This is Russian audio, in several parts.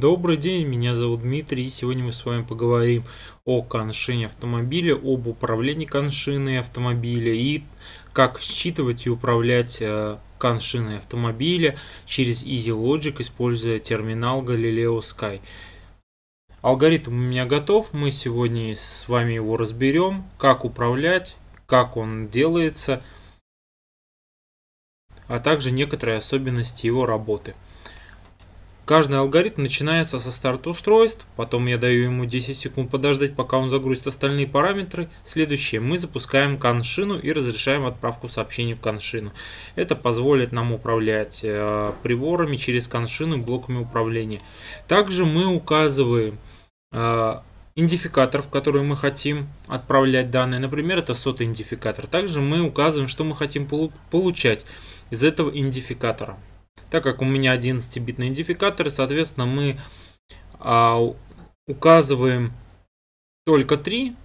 Добрый день, меня зовут Дмитрий, и сегодня мы с вами поговорим о коншине автомобиля, об управлении коншиной автомобиля и как считывать и управлять э, коншиной автомобиля через EasyLogic, используя терминал Galileo Sky. Алгоритм у меня готов, мы сегодня с вами его разберем, как управлять, как он делается, а также некоторые особенности его работы. Каждый алгоритм начинается со старта устройств, потом я даю ему 10 секунд подождать, пока он загрузит остальные параметры. Следующее, мы запускаем коншину и разрешаем отправку сообщений в коншину. Это позволит нам управлять э, приборами через коншину и блоками управления. Также мы указываем э, идентификатор, в который мы хотим отправлять данные. Например, это сотый идентификатор. Также мы указываем, что мы хотим получать из этого идентификатора. Так как у меня 11-битный идентификатор, соответственно, мы а, указываем только 3,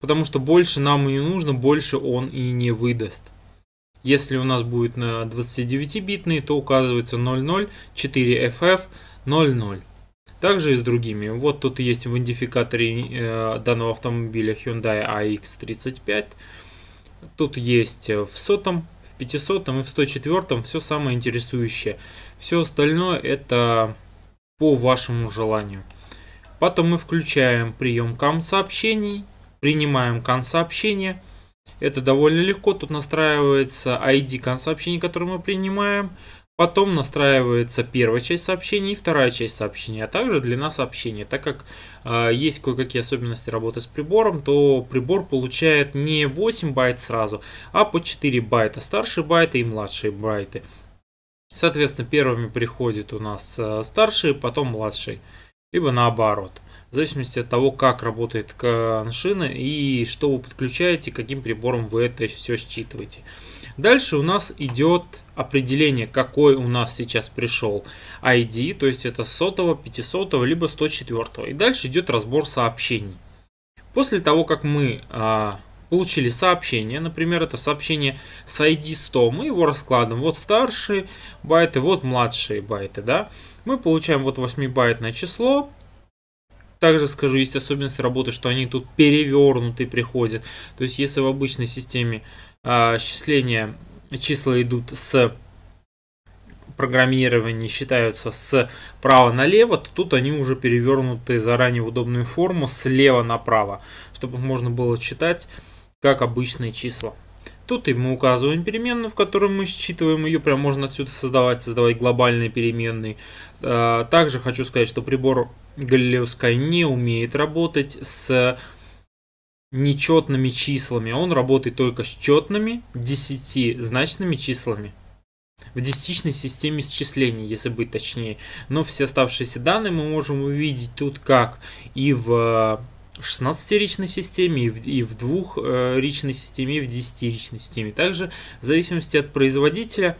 потому что больше нам и не нужно, больше он и не выдаст. Если у нас будет на 29-битный, то указывается 00, 4FF, 00. Также и с другими. Вот тут есть в идентификаторе э, данного автомобиля Hyundai AX35. Тут есть э, в сотом, в 500 и в 104 все самое интересующее. Все остальное это по вашему желанию. Потом мы включаем прием кам сообщений, принимаем кан сообщения. Это довольно легко, тут настраивается ID кан сообщений, который мы принимаем, Потом настраивается первая часть сообщений и вторая часть сообщения, а также длина сообщения. Так как э, есть кое-какие особенности работы с прибором, то прибор получает не 8 байт сразу, а по 4 байта, старшие байты и младшие байты. Соответственно, первыми приходит у нас а, старшие, потом младшие, либо наоборот. В зависимости от того, как работает коншина и что вы подключаете, каким прибором вы это все считываете. Дальше у нас идет определение, какой у нас сейчас пришел ID, то есть это сотого, 500, либо 104. И дальше идет разбор сообщений. После того, как мы а, получили сообщение, например, это сообщение с ID 100, мы его раскладываем. Вот старшие байты, вот младшие байты, да. Мы получаем вот 8-байтное число, также скажу, есть особенность работы, что они тут перевернутые приходят. То есть, если в обычной системе э, а, счисление числа идут с программирования считаются с права налево, то тут они уже перевернуты заранее в удобную форму слева направо, чтобы можно было читать как обычные числа. Тут и мы указываем переменную, в которой мы считываем ее, прям можно отсюда создавать, создавать глобальные переменные. А, также хочу сказать, что прибор Галилео не умеет работать с нечетными числами. А он работает только с четными десятизначными числами. В десятичной системе счислений, если быть точнее. Но все оставшиеся данные мы можем увидеть тут как и в 16-ричной э, системе, и в, и в системе, и в 10-ричной системе. Также в зависимости от производителя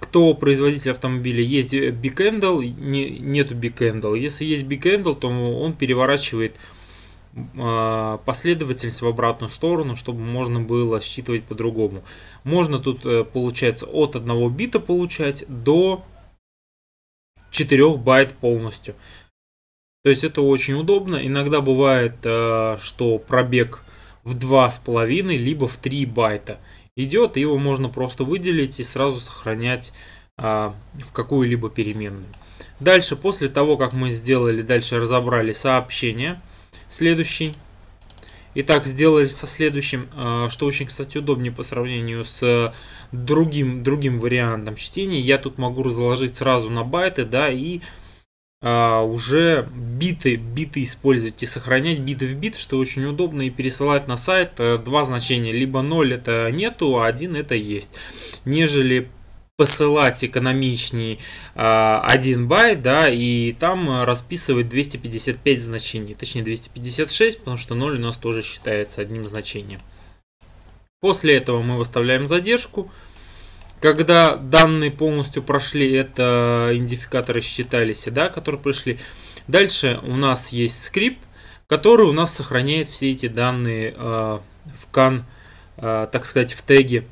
кто производитель автомобиля, есть бикэндл, не, нету бикэндл. Если есть бикэндл, то он переворачивает а, последовательность в обратную сторону, чтобы можно было считывать по-другому. Можно тут, э, получается, от одного бита получать до 4 байт полностью. То есть это очень удобно. Иногда бывает, э, что пробег в 2,5, либо в 3 байта идет, и его можно просто выделить и сразу сохранять а, в какую-либо переменную. Дальше, после того, как мы сделали, дальше разобрали сообщение. Следующий. Итак, сделали со следующим, э, что очень, кстати, удобнее по сравнению с э, другим, другим вариантом чтения. Я тут могу разложить сразу на байты, да, и э, уже биты, биты использовать и сохранять биты в бит, что очень удобно, и пересылать на сайт два значения. Либо 0 это нету, а 1 это есть. Нежели посылать экономичней 1 а, байт, да, и там расписывать 255 значений, точнее 256, потому что 0 у нас тоже считается одним значением. После этого мы выставляем задержку. Когда данные полностью прошли, это индификаторы считались, да, которые пришли. Дальше у нас есть скрипт, который у нас сохраняет все эти данные э, в кан, э, так сказать, в теге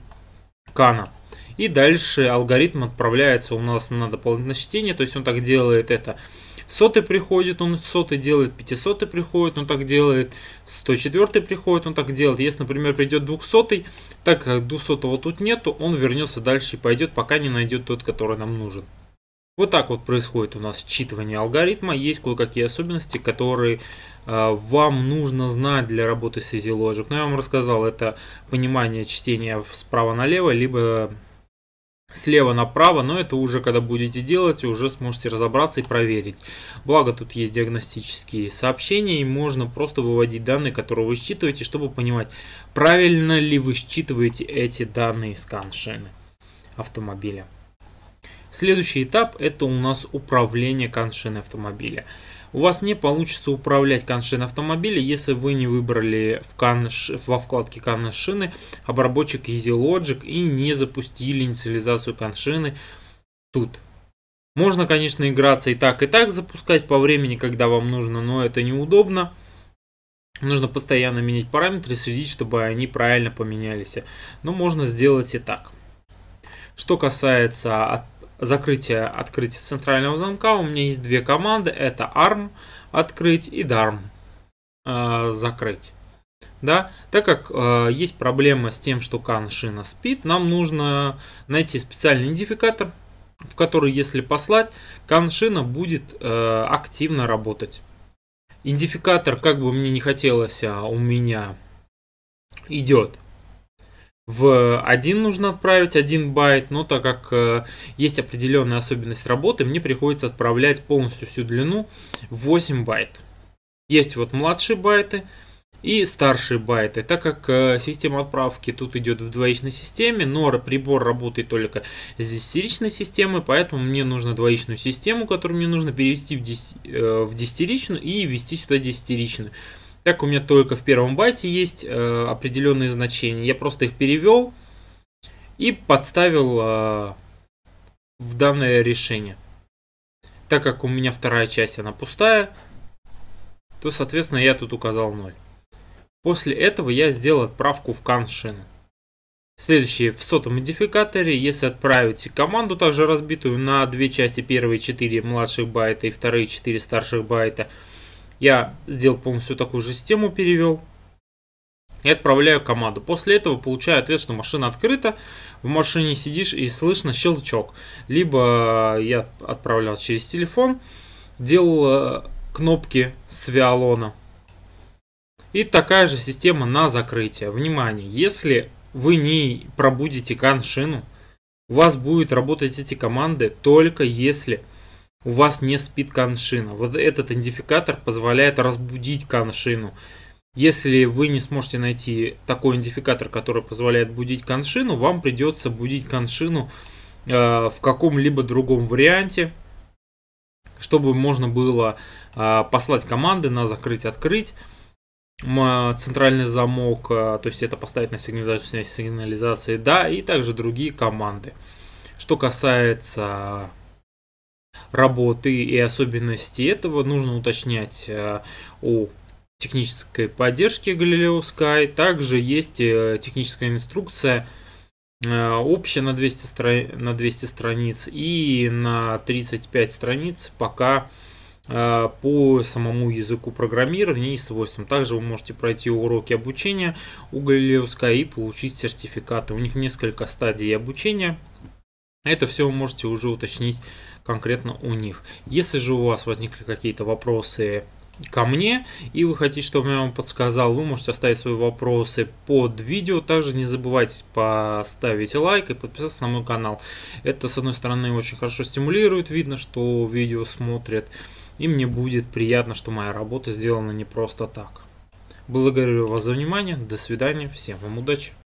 кана. И дальше алгоритм отправляется у нас на дополнительное чтение, то есть он так делает это. Сотый приходит, он сотый делает, пятисотый приходит, он так делает, сто четвертый приходит, он так делает. Если, например, придет двухсотый, так как двухсотого тут нету, он вернется дальше и пойдет, пока не найдет тот, который нам нужен. Вот так вот происходит у нас считывание алгоритма. Есть кое-какие особенности, которые э, вам нужно знать для работы с EasyLogic. Но я вам рассказал, это понимание чтения справа налево, либо слева направо, но это уже когда будете делать, уже сможете разобраться и проверить. Благо тут есть диагностические сообщения и можно просто выводить данные, которые вы считываете, чтобы понимать, правильно ли вы считываете эти данные с коншины автомобиля. Следующий этап это у нас управление коншиной автомобиля. У вас не получится управлять коншин автомобиля, если вы не выбрали в канш, во вкладке коншины обработчик EasyLogic и не запустили инициализацию коншины тут. Можно, конечно, играться и так, и так запускать по времени, когда вам нужно, но это неудобно. Нужно постоянно менять параметры, следить, чтобы они правильно поменялись. Но можно сделать и так. Что касается закрытие открытие центрального замка. У меня есть две команды. Это arm открыть и darm э, закрыть. Да, так как э, есть проблема с тем, что кан спит, нам нужно найти специальный идентификатор, в который, если послать, кан будет э, активно работать. Идентификатор, как бы мне не хотелось, а у меня идет в один нужно отправить один байт, но так как э, есть определенная особенность работы, мне приходится отправлять полностью всю длину 8 байт. Есть вот младшие байты и старшие байты. Так как э, система отправки тут идет в двоичной системе, но прибор работает только с десятиричной системой, поэтому мне нужно двоичную систему, которую мне нужно перевести в, деся... э, в десятиричную и ввести сюда десятиричную. Так у меня только в первом байте есть э, определенные значения. Я просто их перевел и подставил э, в данное решение. Так как у меня вторая часть, она пустая, то, соответственно, я тут указал 0. После этого я сделал отправку в коншину. Следующее, в сотом модификаторе, если отправите команду, также разбитую на две части, первые 4 младших байта и вторые 4 старших байта, я сделал полностью такую же систему, перевел и отправляю команду. После этого получаю ответ, что машина открыта, в машине сидишь и слышно щелчок. Либо я отправлял через телефон, делал э, кнопки с виолона. И такая же система на закрытие. Внимание, если вы не пробудите каншину, у вас будет работать эти команды только если у вас не спит коншина. Вот этот идентификатор позволяет разбудить коншину. Если вы не сможете найти такой идентификатор, который позволяет будить коншину, вам придется будить коншину э, в каком-либо другом варианте, чтобы можно было э, послать команды на закрыть-открыть э, центральный замок, э, то есть это поставить на сигнализацию, сигнализации, да, и также другие команды. Что касается работы и особенности этого нужно уточнять э, у технической поддержки Galileo Sky. Также есть э, техническая инструкция э, общая на 200, стра... на 200 страниц и на 35 страниц пока по самому языку программирования и свойствам. Также вы можете пройти уроки обучения у Galileo Sky и получить сертификаты. У них несколько стадий обучения. Это все вы можете уже уточнить конкретно у них. Если же у вас возникли какие-то вопросы ко мне и вы хотите, чтобы я вам подсказал, вы можете оставить свои вопросы под видео. Также не забывайте поставить лайк и подписаться на мой канал. Это, с одной стороны, очень хорошо стимулирует. Видно, что видео смотрят. И мне будет приятно, что моя работа сделана не просто так. Благодарю вас за внимание. До свидания. Всем вам удачи.